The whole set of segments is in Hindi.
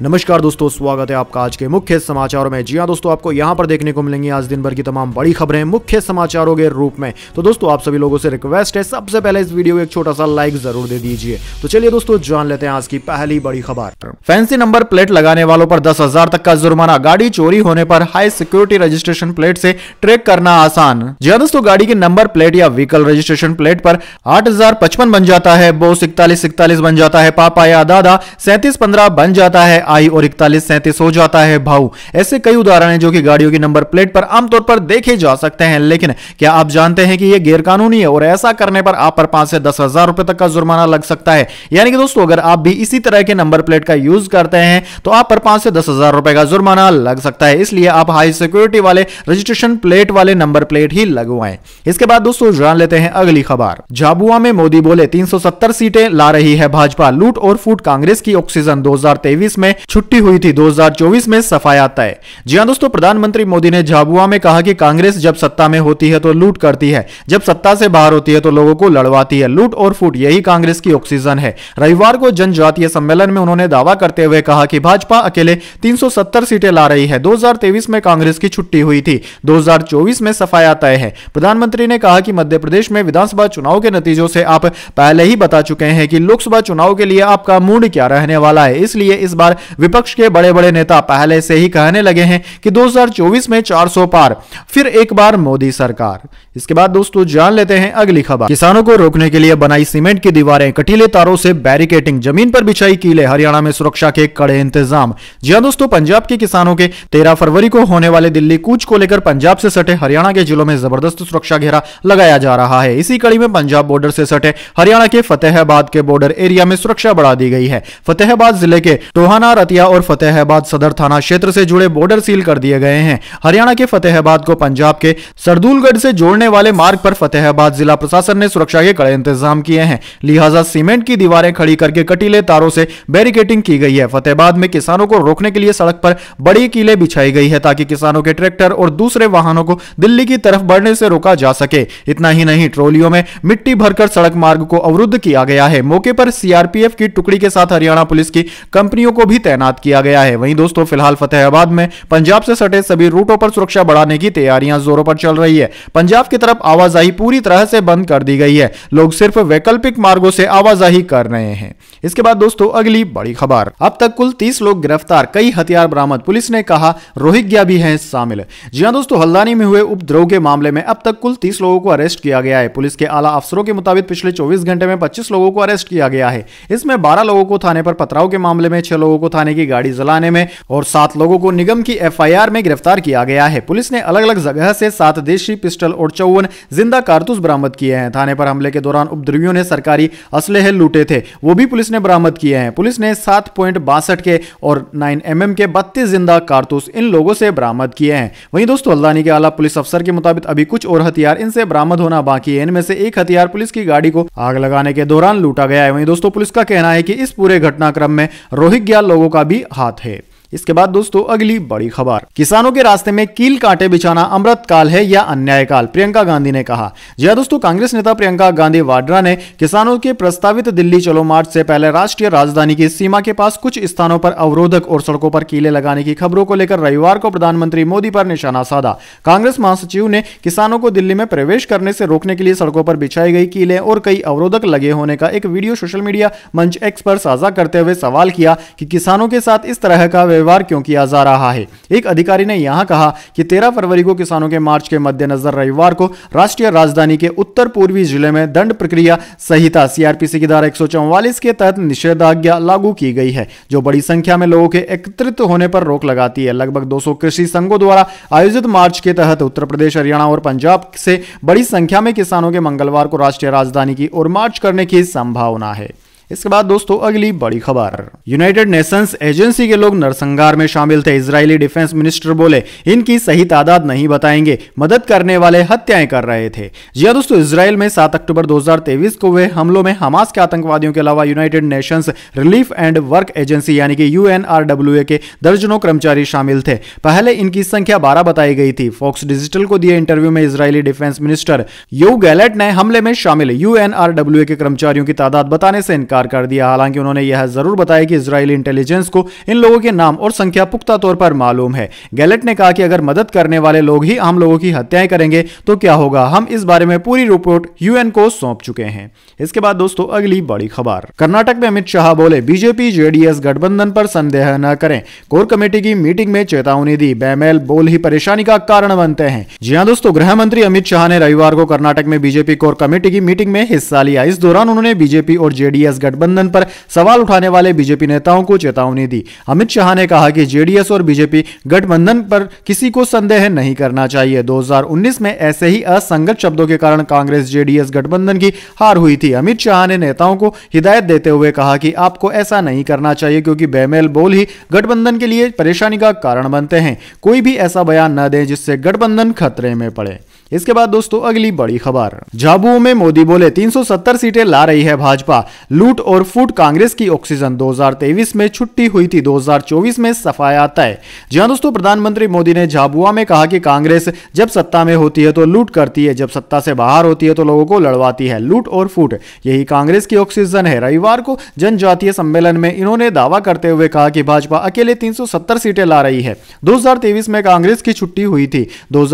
नमस्कार दोस्तों स्वागत है आपका आज के मुख्य समाचारों में जी हाँ दोस्तों आपको यहाँ पर देखने को मिलेंगी आज दिन भर की तमाम बड़ी खबरें मुख्य समाचारों के रूप में तो दोस्तों आप सभी लोगों से रिक्वेस्ट है सबसे पहले इस वीडियो को एक छोटा सा लाइक जरूर दे दीजिए तो चलिए दोस्तों जान लेते हैं आज की पहली बड़ी खबर फैंसी नंबर प्लेट लगाने वालों पर दस तक का जुर्माना गाड़ी चोरी होने पर हाई सिक्योरिटी रजिस्ट्रेशन प्लेट से ट्रेक करना आसान जी हाँ दोस्तों गाड़ी के नंबर प्लेट या व्हीकल रजिस्ट्रेशन प्लेट पर आठ बन जाता है बोस इकतालीस इकतालीस बन जाता है पापा या दादा सैंतीस पंद्रह बन जाता है आई और इकतालीस सैंतीस हो जाता है भाव ऐसे कई उदाहरण है जो कि गाड़ियों की नंबर प्लेट पर आमतौर पर देखे जा सकते हैं लेकिन क्या आप जानते हैं कि यह गैरकानूनी है और ऐसा करने पर आप पर पांच से दस हजार रुपए तक का जुर्माना लग सकता है यानी कि दोस्तों अगर आप भी इसी तरह के नंबर प्लेट का यूज करते हैं तो आप पर पांच से दस हजार रुपए का जुर्माना लग सकता है इसलिए आप हाई सिक्योरिटी वाले रजिस्ट्रेशन प्लेट वाले नंबर प्लेट ही लगवाएं इसके बाद दोस्तों जान लेते हैं अगली खबर झाबुआ में मोदी बोले तीन सीटें ला रही है भाजपा लूट और फूट कांग्रेस की ऑक्सीजन दो में छुट्टी हुई थी 2024 में सफाया आता है जी हाँ दोस्तों प्रधानमंत्री मोदी ने झाबुआ में कहा कि कांग्रेस जब सत्ता में होती है तो लूट करती है जब सत्ता से बाहर होती है तो लोगों को लड़वाती है लूट और फूट यही कांग्रेस की ऑक्सीजन है रविवार को जनजातीय सम्मेलन में उन्होंने दावा करते हुए कहा कि भाजपा अकेले 370 सीटें ला रही है 2023 में कांग्रेस की छुट्टी हुई थी 2024 में सफाया तय है प्रधानमंत्री ने कहा कि मध्य प्रदेश में विधानसभा चुनाव के नतीजों से आप पहले ही बता चुके हैं कि लोकसभा चुनाव के लिए आपका मूड क्या रहने वाला है इसलिए इस बार विपक्ष के बड़े बड़े नेता पहले से ही कहने लगे हैं कि 2024 में 400 पार फिर एक बार मोदी सरकार इसके बाद दोस्तों जान लेते हैं अगली खबर किसानों को रोकने के लिए बनाई सीमेंट की दीवारें कटीले तारों से बैरिकेटिंग जमीन पर बिछाई कीले हरियाणा में सुरक्षा के कड़े इंतजाम जी दोस्तों पंजाब के किसानों के तेरह फरवरी को होने वाले दिल्ली कूच को लेकर पंजाब से सटे हरियाणा के जिलों में जबरदस्त सुरक्षा घेरा लगाया जा रहा है इसी कड़ी में पंजाब बॉर्डर से सटे हरियाणा के फतेहाबाद के बॉर्डर एरिया में सुरक्षा बढ़ा दी गई है फतेहाबाद जिले के टोहाना रतिया और फतेहाबाद सदर थाना क्षेत्र से जुड़े बॉर्डर सील कर दिए गए हैं हरियाणा के फतेहाबाद को पंजाब के सरदूलगढ़ से जोड़ने जाने वाले मार्ग पर फतेहाबाद जिला प्रशासन ने सुरक्षा के कड़े इंतजाम किए हैं लिहाजा सीमेंट की दीवारें खड़ी करके कटीले तारों से बैरिकेटिंग की गई है फतेहाबाद में किसानों को रोकने के लिए सड़क पर बड़ी कीले बिछाई गई है ताकि किसानों के ट्रैक्टर और दूसरे वाहनों को दिल्ली की तरफ बढ़ने से रोका जा सके इतना ही नहीं ट्रोलियों में मिट्टी भरकर सड़क मार्ग को अवरुद्ध किया गया है मौके पर सीआरपीएफ की टुकड़ी के साथ हरियाणा पुलिस की कंपनियों को भी तैनात किया गया है वहीं दोस्तों फिलहाल फतेहाबाद में पंजाब से सटे सभी रूटों पर सुरक्षा बढ़ाने की तैयारियां जोरों पर चल रही है पंजाब के की तरफ आवाजाही पूरी तरह से बंद कर दी गई है लोग सिर्फ वैकल्पिक मार्गो से आवाजाही कर रहे हैं इसके बाद दोस्तों अगली बड़ी खबर अब तक कुल तीस लोग गिरफ्तार कई हथियार बरामद पुलिस ने कहा रोहिंग्या भी है शामिल जी हाँ दोस्तों हल्दानी में हुए उपद्रव के मामले में अब तक कुल तीस लोगों को अरेस्ट किया गया है पुलिस के आला अफसरों के मुताबिक पिछले चौबीस घंटे में पच्चीस लोगों को अरेस्ट किया गया है इसमें बारह लोगों को थाने पर पथराव के मामले में छह लोगों को थाने की गाड़ी जलाने में और सात लोगों को निगम की एफआईआर में गिरफ्तार किया गया है पुलिस ने अलग अलग जगह से सात देशी पिस्टल और चौवन जिंदा कारतूस बरामद किए हैं थाने पर हमले के दौरान उपद्रवियों ने सरकारी असलहे लूटे थे वो भी पुलिस ने बरामद किए हैं पुलिस ने सात के और नाइन एम के बत्तीस जिंदा कारतूस इन लोगों से बरामद किए हैं वहीं दोस्तों अल्दानी के आला पुलिस अफसर के मुताबिक अभी कुछ और हथियार इनसे बरामद होना बाकी है इनमें से एक हथियार पुलिस की गाड़ी को आग लगाने के दौरान लूटा गया है वहीं दोस्तों पुलिस का कहना है कि इस पूरे घटनाक्रम में रोहित लोगों का भी हाथ है इसके बाद दोस्तों अगली बड़ी खबर किसानों के रास्ते में कील कांटे बिछाना अमृत काल है या अन्याय काल प्रियंका गांधी ने कहा जी हाँ दोस्तों कांग्रेस नेता प्रियंका गांधी वाड्रा ने किसानों के प्रस्तावित दिल्ली चलो मार्च से पहले राष्ट्रीय राजधानी की सीमा के पास कुछ स्थानों पर अवरोधक और सड़कों पर कीले लगाने की खबरों को लेकर रविवार को प्रधानमंत्री मोदी पर निशाना साधा कांग्रेस महासचिव ने किसानों को दिल्ली में प्रवेश करने से रोकने के लिए सड़कों पर बिछाई गई कीले और कई अवरोधक लगे होने का एक वीडियो सोशल मीडिया मंच एक्स पर साझा करते हुए सवाल किया कि किसानों के साथ इस तरह का व्यवहार क्यों किया जा रहा है एक अधिकारी ने यहां कहा कि तेरह फरवरी को किसानों के मार्च के मद्देनजर रविवार को राष्ट्रीय राजधानी के उत्तर पूर्वी जिले में दंड प्रक्रिया संहिता सीआरपीसी की धारा एक के तहत निषेधाज्ञा लागू की गई है जो बड़ी संख्या में लोगों के एकत्रित होने पर रोक लगाती है लगभग दो कृषि संघों द्वारा आयोजित मार्च के तहत उत्तर प्रदेश हरियाणा और पंजाब से बड़ी संख्या में किसानों के मंगलवार को राष्ट्रीय राजधानी की ओर मार्च करने की संभावना है इसके बाद दोस्तों अगली बड़ी खबर यूनाइटेड नेशंस एजेंसी के लोग नरसंहार में शामिल थे इसराइली डिफेंस मिनिस्टर बोले इनकी सही तादाद नहीं बताएंगे मदद करने वाले हत्याएं कर रहे थे जी हाँ दोस्तों इसराइल में 7 अक्टूबर 2023 को हुए हमलों में हमास के आतंकवादियों के अलावा United Nations Relief and Works Agency यानी कि यू के दर्जनों कर्मचारी शामिल थे पहले इनकी संख्या बारह बताई गई थी फॉक्स डिजिटल को दिए इंटरव्यू में इसराइली डिफेंस मिनिस्टर यू गैलेट ने हमले में शामिल यू के कर्मचारियों की तादाद बताने से इनकार इनकार कर दिया हालांकि उन्होंने यह जरूर बताया कि इसराइली इंटेलिजेंस को इन लोगों के नाम और संख्या पुख्ता तौर पर मालूम है गैलेट ने कहा कि अगर मदद करने वाले लोग ही आम लोगों की हत्याएं करेंगे तो क्या होगा हम इस बारे में पूरी रिपोर्ट यूएन को सौंप चुके हैं इसके बाद दोस्तों अगली बड़ी खबर कर्नाटक में अमित शाह बोले बीजेपी जेडीएस गठबंधन पर संदेह न करें कोर कमेटी की मीटिंग में चेतावनी दी बैमेल बोल ही परेशानी का कारण बनते हैं जी हाँ दोस्तों गृह मंत्री अमित शाह ने रविवार को कर्नाटक में बीजेपी कोर कमेटी की मीटिंग में हिस्सा लिया इस दौरान उन्होंने बीजेपी और जेडीएस गठबंधन पर सवाल उठाने वाले बीजेपी नेताओं को चेतावनी दी अमित शाह ने कहा कि जेडीएस और बीजेपी गठबंधन पर किसी को संदेह नहीं करना चाहिए 2019 में ऐसे ही असंगत शब्दों के कारण कांग्रेस जेडीएस गठबंधन की हार हुई थी अमित शाह ने नेताओं को हिदायत देते हुए कहा कि आपको ऐसा नहीं करना चाहिए क्योंकि बेमेल बोल ही गठबंधन के लिए परेशानी का कारण बनते हैं कोई भी ऐसा बयान न दें जिससे गठबंधन खतरे में पड़े इसके बाद दोस्तों अगली बड़ी खबर झाबुओं में मोदी बोले 370 सीटें ला रही है भाजपा लूट और फूट कांग्रेस की ऑक्सीजन 2023 में छुट्टी हुई थी 2024 में सफाया तय जी हाँ दोस्तों प्रधानमंत्री मोदी ने झाबुआ में कहा कि कांग्रेस जब सत्ता में होती है तो लूट करती है जब सत्ता से बाहर होती है तो लोगों को लड़वाती है लूट और फूट यही कांग्रेस की ऑक्सीजन है रविवार को जनजातीय सम्मेलन में इन्होंने दावा करते हुए कहा कि भाजपा अकेले तीन सीटें ला रही है दो में कांग्रेस की छुट्टी हुई थी दो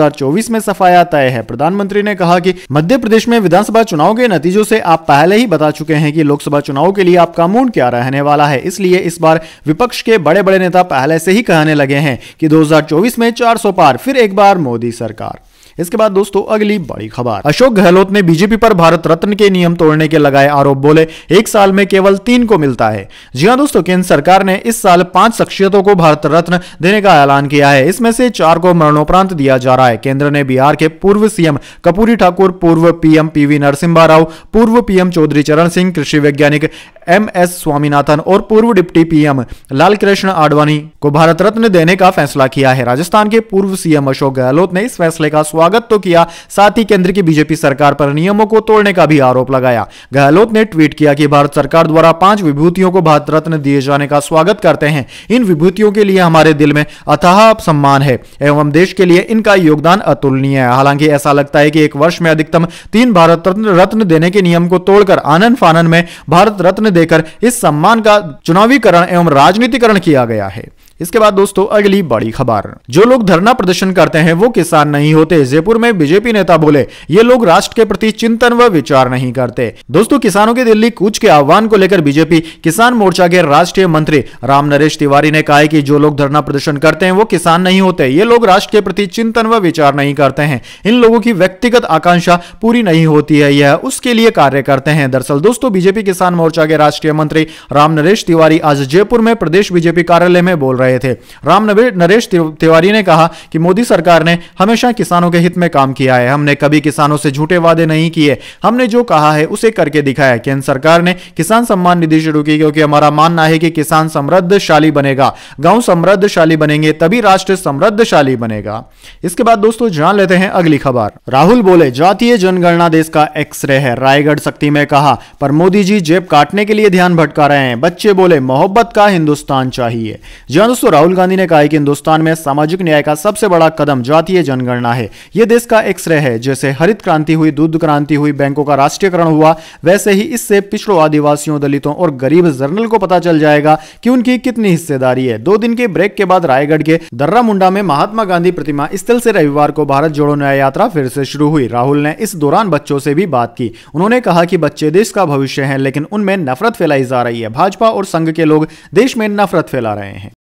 में सफाया तय आए हैं प्रधानमंत्री ने कहा कि मध्य प्रदेश में विधानसभा चुनाव के नतीजों से आप पहले ही बता चुके हैं कि लोकसभा चुनाव के लिए आपका मूड क्या रहने वाला है इसलिए इस बार विपक्ष के बड़े बड़े नेता पहले से ही कहने लगे हैं कि 2024 में 400 पार फिर एक बार मोदी सरकार इसके बाद दोस्तों अगली बड़ी खबर अशोक गहलोत ने बीजेपी पर भारत रत्न के नियम तोड़ने के लगाए आरोप बोले एक साल में केवल तीन को मिलता है जी हाँ दोस्तों केंद्र सरकार ने इस साल पांच शख्सियतों को भारत रत्न देने का ऐलान किया है इसमें से चार को मरणोपरांत दिया जा रहा है केंद्र ने बिहार के पूर्व सीएम कपूरी ठाकुर पूर्व पीएम पीवी नरसिम्हा राव पूर्व पीएम चौधरी चरण सिंह कृषि वैज्ञानिक एम एस स्वामीनाथन और पूर्व डिप्टी पीएम लाल कृष्ण आडवाणी को भारत रत्न देने का फैसला किया है राजस्थान के पूर्व सीएम अशोक गहलोत ने इस फैसले का स्वागत तो किया साथ ही केंद्र की बीजेपी सरकार पर नियमों को तोड़ने का भी आरोप लगाया गहलोत ने ट्वीट किया कि भारत सरकार द्वारा पांच विभूतियों को भारत रत्न दिए जाने का स्वागत करते हैं इन विभूतियों के लिए हमारे दिल में अथाह सम्मान है एवं देश के लिए इनका योगदान अतुलनीय है हालांकि ऐसा लगता है कि एक वर्ष में अधिकतम तीन भारत रत्न देने के नियम को तोड़कर आनंद फानन में भारत रत्न देकर इस सम्मान का चुनावीकरण एवं राजनीतिकरण किया गया है इसके बाद दोस्तों अगली बड़ी खबर जो लोग धरना प्रदर्शन करते हैं वो किसान नहीं होते जयपुर में बीजेपी नेता बोले ये लोग राष्ट्र के प्रति चिंतन व विचार नहीं करते दोस्तों किसानों के दिल्ली कूच के आह्वान को लेकर बीजेपी किसान मोर्चा के राष्ट्रीय मंत्री राम नरेश तिवारी ने कहा कि जो लोग धरना प्रदर्शन करते हैं वो किसान नहीं होते ये लोग राष्ट्र के प्रति चिंतन व विचार नहीं करते हैं इन लोगों की व्यक्तिगत आकांक्षा पूरी नहीं होती है यह उसके लिए कार्य करते हैं दरअसल दोस्तों बीजेपी किसान मोर्चा के राष्ट्रीय मंत्री राम नरेश तिवारी आज जयपुर में प्रदेश बीजेपी कार्यालय में बोल रहे थे राम नरेश तिवारी ने कहा कि मोदी सरकार ने हमेशा किसानों के हित में काम किया है हमने कभी किसानों से झूठे वादे नहीं किए हमने जो कहा है उसे करके दिखाया केंद्र सरकार ने किसान सम्मान निधि शुरू की क्योंकि हमारा मानना है कि किसान समृद्धशाली बनेगा गांव समृद्धशाली बनेंगे तभी राष्ट्र समृद्धशाली बनेगा इसके बाद दोस्तों जान लेते हैं अगली खबर राहुल बोले जातीय जनगणना देश का एक्सरे है रायगढ़ शक्ति में कहा पर मोदी जी जेब काटने के लिए ध्यान भटका रहे हैं बच्चे बोले मोहब्बत का हिंदुस्तान चाहिए जन दोस्तों राहुल गांधी ने कहा कि हिंदुस्तान में सामाजिक न्याय का सबसे बड़ा कदम जातीय जनगणना है यह देश का एक श्रेय है जैसे हरित क्रांति हुई दूध क्रांति हुई बैंकों का राष्ट्रीयकरण हुआ वैसे ही इससे पिछड़ों आदिवासियों दलितों और गरीब जर्नल को पता चल जाएगा कि उनकी कितनी हिस्सेदारी है दो दिन के ब्रेक के बाद रायगढ़ के दर्रा मुंडा में महात्मा गांधी प्रतिमा स्थल से रविवार को भारत जोड़ो न्याय यात्रा फिर से शुरू हुई राहुल ने इस दौरान बच्चों से भी बात की उन्होंने कहा कि बच्चे देश का भविष्य है लेकिन उनमें नफरत फैलाई जा रही है भाजपा और संघ के लोग देश में नफरत फैला रहे हैं